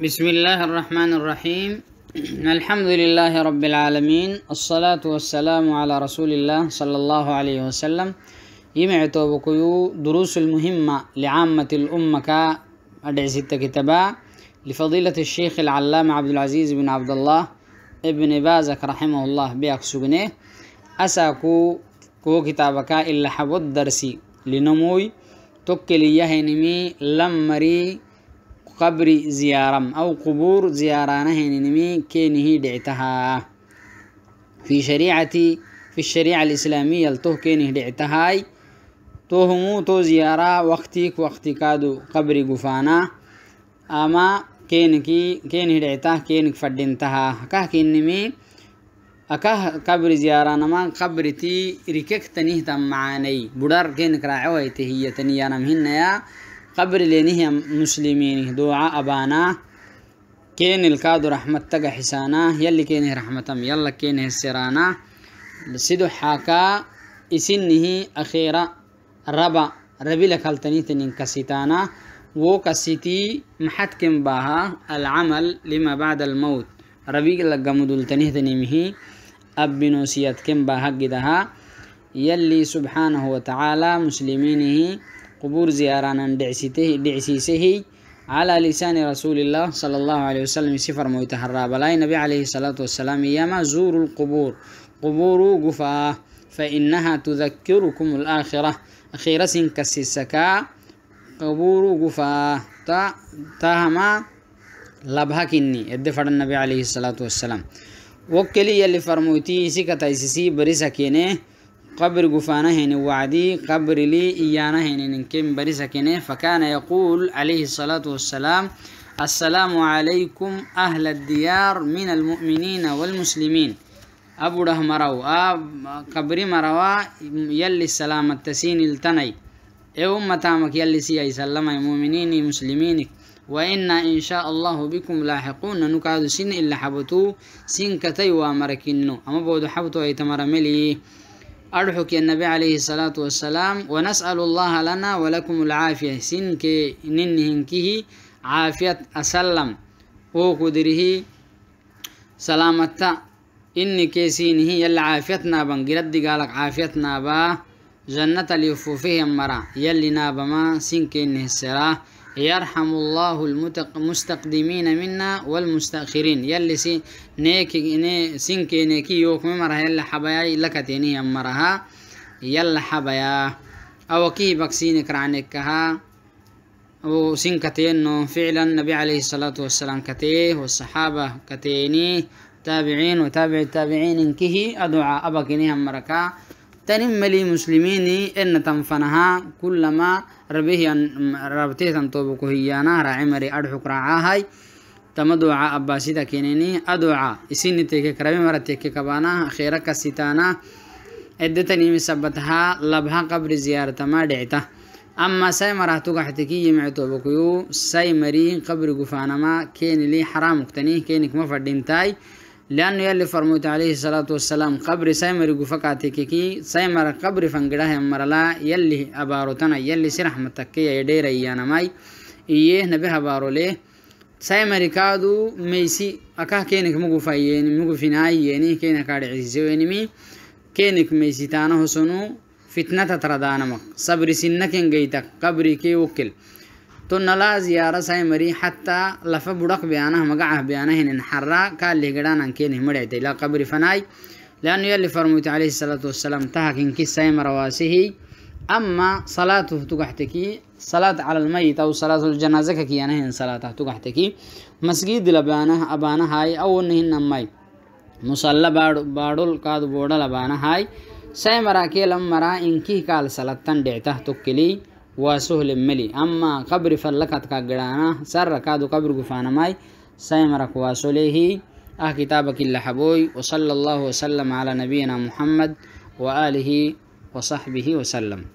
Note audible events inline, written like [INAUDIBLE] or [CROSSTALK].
بسم الله الرحمن الرحيم [CLEARS THROAT] الحمد لله رب العالمين الصلاة والسلام على رسول الله صلى الله عليه وسلم يمعتو توبكيو دروس المهمة لعامة الأمة كا ستة كتابا لفضيلة الشيخ العلامة عبد العزيز بن عبد الله ابن بازك رحمه الله بيك أساكو كو كتابك إلا حبود درسي لنموي تكلي يهنمي لمري qabri زيارم أو قبور زيارانه نمي كينه دعتها في شريعة في الشريعة الإسلامية التوه كينه دعتهاي توهمو تو زيارة وقتك وقتك وقتكادو قبر قفانا أما كينك كينه دعتها كينك فدنتها كه كينمي أكه قبر زيارة نما قبر تي ركك تنيه تم معاني بدر كينك راعوه تهية تنيانا مهن يا قبر لينه مسلمين دعاء أبانا كين الكادو رحمة تقا حسانا يلي كينه رحمة يلا كينه سرانا سيدو حاكا إسنه أخيرا ربا ربي لكالتني تنين كسيتانا وو كسيتي محتكم باها العمل لما بعد الموت ربي لقمدل تنيه تنيمه أبنوسيات كم باها قدها يلي سبحانه وتعالى مسلمينه قبور زياران دعسيسه على لسان رسول الله صلى الله عليه وسلم سفر مويتهرى بلاي نبي عليه الصلاة والسلام ياما زور القبور قبور قفا فإنها تذكركم الآخرة أخيرا سنكسسكا قبور قفا تا تهما لبهكني يدفر النبي عليه الصلاة والسلام وكلي يلي فرموتي سكتا يسيسي بريسكينيه قبر قفانه وعدي قبر لي إيانا هين نكيم فكان يقول عليه الصلاة والسلام السلام عليكم أهل الديار من المؤمنين والمسلمين أبو ره مرو آه، قبر مروا يلي السلام التسين التني إيو متامك يلي سي سلم المؤمنين المسلمين وإنا إن شاء الله بكم لاحقون نكاد سن إلا حبتو سن كتي وامركنو أما بود حبتو أي تمر أرحك النبي عليه الصلاة والسلام ونسأل الله لنا ولكم العافية سنك ننهنكه عافية أسلم وقدره سلامتا إن كيسينه يلا عافيتنا بان قرد قالك عافيتنا با جنة اليفوفهم مرا يلي نابما سنك إنه السراه يرحم الله المستقدمين منا والمستأخرين يلي سي نيك ني سينك نيكي يوك ممرها يلا حبايا لكتيني أمرها يلا حبايا أو كي بكسينك رعنكها وسين كتينو فعلا النبي عليه الصلاة والسلام كتيه والصحابة كتيني تابعين وتابع التابعين انكه أدعى أبكنيها مركا تنم ملي مسلميني إن تنفنها كلما ربيه ربته تنطوبك هيانا رعمري أدحك رعاهاي تم دعاء أباسيدا كينيني أدعاء إسيني تيكي كربي مرة تيكي كبانا خيرك ستانا إدتني مسبتها لبها قبر زيارة ما دعته أما ساي مراتوك حتكي يمعتو بكيو ساي مري قبر قفانا ما كيني لي حرام كتنيه كينك مفردين تاي لأنه يلي فرموت عليه الصلاة والسلام قبر سيمر قفقاتي كي سيمر قبر فنقره مرلا يلي أبارتنا يلي سرح متكية يدير إيانا ماي إيه نبيها بارو ليه سيمر كادو ميسي أكاه كينك مقفايين مقفنايين كينك عرعزيوين مي كينك ميسي تانه سنو فتنة تردانمك صبر سنك جيتك قبري كي وكل tunalaa ziyaara saymari xataa lafa budhaq biyaanaha magacah biyaanahinin xaraa kaalih gadhaanaan keenih madhayta ilaa qabri fanaay lianu yali farmoyte calayhi salaatu wasalaam tahakinki saymara waasihi ama salaatuh tugaxteki salaat cala almayit aw salaatuljanazaka kiyanahin salaatah tugaxteki masgidila abaanahay awanahinamay musalla baadhol kaadu boodhal abaanahay saymara keelan maraa inkih kaal salattan dhictah tokkilii وسهل ملي اما قبر فلقت كجرانا سر كادو قبر گفانا ماي سيمرك وسليه أه كتابك إلا حبوي وصلى الله وسلم على نبينا محمد وآله وصحبه وسلم